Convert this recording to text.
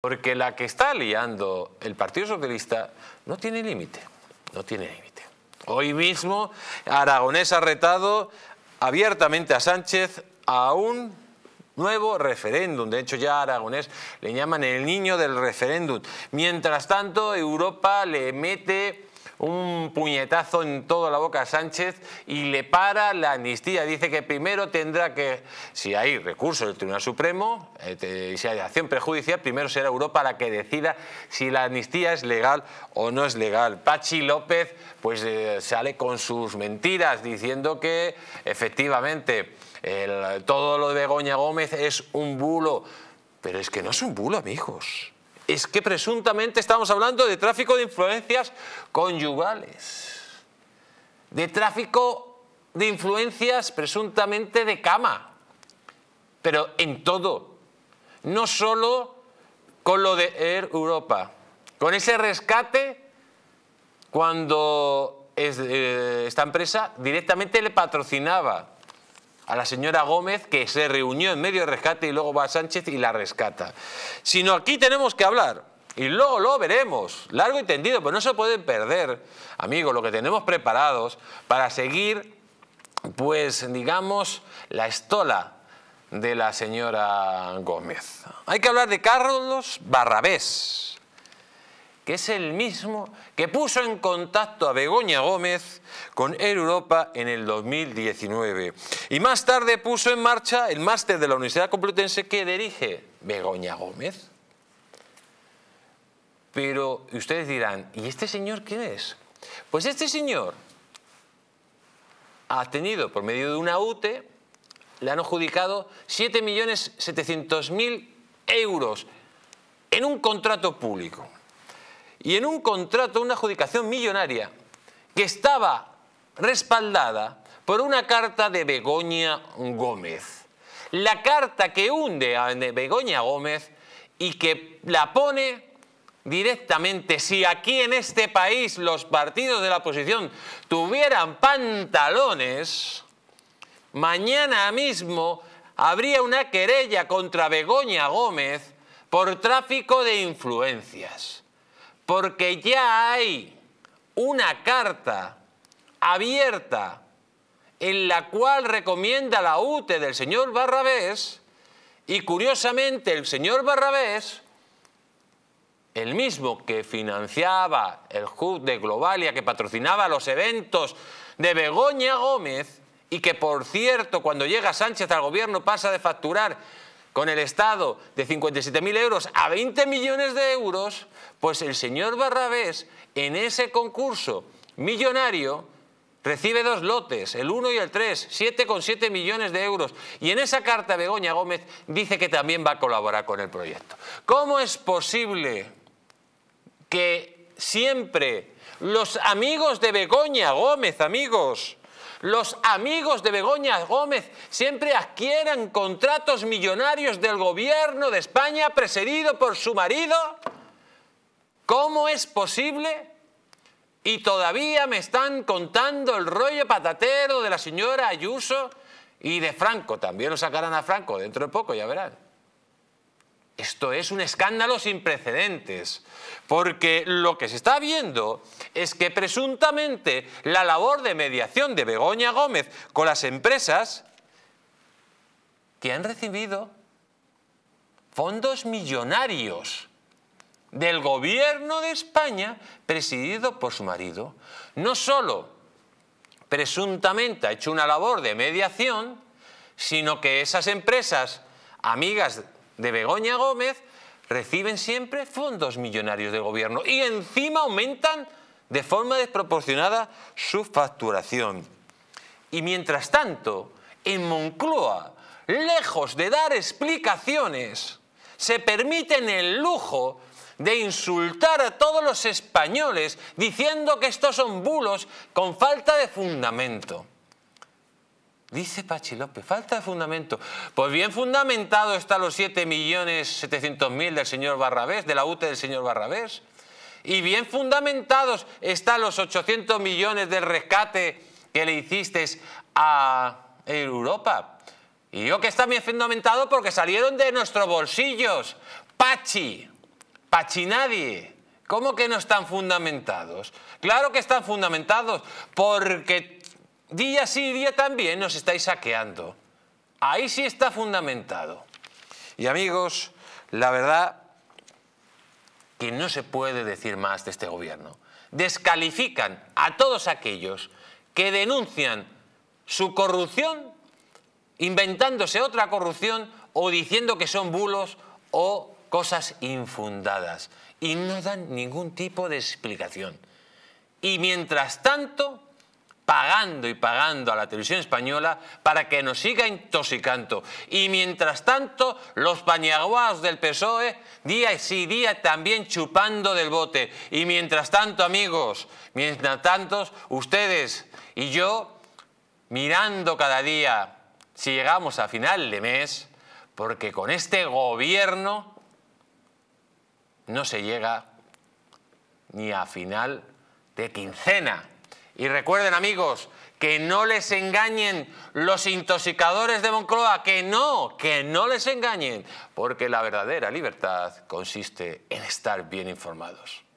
Porque la que está liando el Partido Socialista no tiene límite, no tiene límite. Hoy mismo Aragonés ha retado abiertamente a Sánchez a un nuevo referéndum. De hecho ya a Aragonés le llaman el niño del referéndum. Mientras tanto Europa le mete un puñetazo en toda la boca a Sánchez y le para la amnistía. Dice que primero tendrá que, si hay recursos del Tribunal Supremo, eh, y si hay acción prejudicial, primero será Europa la que decida si la amnistía es legal o no es legal. Pachi López pues eh, sale con sus mentiras diciendo que efectivamente el, todo lo de Begoña Gómez es un bulo. Pero es que no es un bulo, amigos es que presuntamente estamos hablando de tráfico de influencias conyugales, de tráfico de influencias presuntamente de cama, pero en todo, no solo con lo de Air Europa, con ese rescate cuando esta empresa directamente le patrocinaba a la señora Gómez que se reunió en medio de rescate y luego va a Sánchez y la rescata. Sino aquí tenemos que hablar. Y luego lo veremos, largo y tendido, pero no se pueden perder, amigos, lo que tenemos preparados para seguir, pues, digamos, la estola de la señora Gómez. Hay que hablar de Carlos Barrabés, que es el mismo que puso en contacto a Begoña Gómez con Europa en el 2019. Y más tarde puso en marcha el máster de la Universidad Complutense que dirige Begoña Gómez. Pero ustedes dirán, ¿y este señor quién es? Pues este señor ha tenido, por medio de una UTE, le han adjudicado 7.700.000 euros en un contrato público y en un contrato, una adjudicación millonaria que estaba respaldada por una carta de Begoña Gómez. La carta que hunde a Begoña Gómez y que la pone directamente, si aquí en este país los partidos de la oposición tuvieran pantalones, mañana mismo habría una querella contra Begoña Gómez por tráfico de influencias porque ya hay una carta abierta en la cual recomienda la UTE del señor Barrabés y curiosamente el señor Barrabés, el mismo que financiaba el HUD de Globalia, que patrocinaba los eventos de Begoña Gómez y que por cierto cuando llega Sánchez al gobierno pasa de facturar con el Estado de 57.000 euros a 20 millones de euros, pues el señor Barrabés en ese concurso millonario recibe dos lotes, el 1 y el 3, 7,7 millones de euros. Y en esa carta Begoña Gómez dice que también va a colaborar con el proyecto. ¿Cómo es posible que siempre los amigos de Begoña Gómez, amigos, los amigos de Begoña Gómez siempre adquieran contratos millonarios del gobierno de España precedido por su marido. ¿Cómo es posible? Y todavía me están contando el rollo patatero de la señora Ayuso y de Franco. También lo sacarán a Franco dentro de poco, ya verán. Esto es un escándalo sin precedentes, porque lo que se está viendo es que presuntamente la labor de mediación de Begoña Gómez con las empresas que han recibido fondos millonarios del gobierno de España presidido por su marido, no solo presuntamente ha hecho una labor de mediación, sino que esas empresas amigas de Begoña Gómez reciben siempre fondos millonarios del gobierno y encima aumentan de forma desproporcionada su facturación. Y mientras tanto, en Moncloa, lejos de dar explicaciones, se permiten el lujo de insultar a todos los españoles diciendo que estos son bulos con falta de fundamento. Dice Pachi López, falta de fundamento. Pues bien fundamentado están los 7.700.000 del señor Barrabés, de la UTE del señor Barrabés. Y bien fundamentados están los 800 millones del rescate que le hiciste a Europa. Y digo que está bien fundamentado porque salieron de nuestros bolsillos. Pachi, Pachinadie, ¿Cómo que no están fundamentados? Claro que están fundamentados, porque día sí, día también nos estáis saqueando. Ahí sí está fundamentado. Y amigos, la verdad que no se puede decir más de este gobierno. Descalifican a todos aquellos que denuncian su corrupción inventándose otra corrupción o diciendo que son bulos o cosas infundadas. Y no dan ningún tipo de explicación. Y mientras tanto, pagando y pagando a la televisión española para que nos siga intoxicando. Y mientras tanto, los pañaguas del PSOE, día y sí, día también chupando del bote. Y mientras tanto, amigos, mientras tanto, ustedes y yo, mirando cada día si llegamos a final de mes, porque con este gobierno no se llega ni a final de quincena. Y recuerden amigos, que no les engañen los intoxicadores de Moncloa, que no, que no les engañen, porque la verdadera libertad consiste en estar bien informados.